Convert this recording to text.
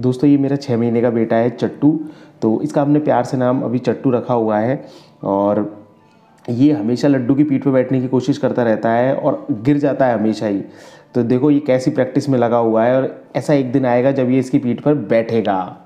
दोस्तों ये मेरा छः महीने का बेटा है चट्टू तो इसका हमने प्यार से नाम अभी चट्टू रखा हुआ है और ये हमेशा लड्डू की पीठ पर बैठने की कोशिश करता रहता है और गिर जाता है हमेशा ही तो देखो ये कैसी प्रैक्टिस में लगा हुआ है और ऐसा एक दिन आएगा जब ये इसकी पीठ पर बैठेगा